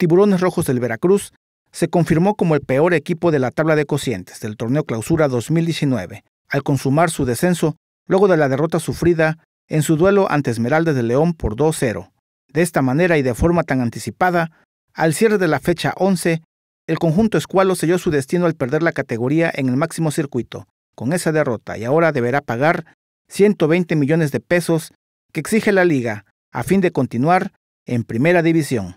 Tiburones Rojos del Veracruz se confirmó como el peor equipo de la tabla de cocientes del torneo Clausura 2019, al consumar su descenso luego de la derrota sufrida en su duelo ante Esmeralda de León por 2-0. De esta manera y de forma tan anticipada, al cierre de la fecha 11, el conjunto escualo selló su destino al perder la categoría en el máximo circuito, con esa derrota y ahora deberá pagar 120 millones de pesos que exige la liga a fin de continuar en primera división.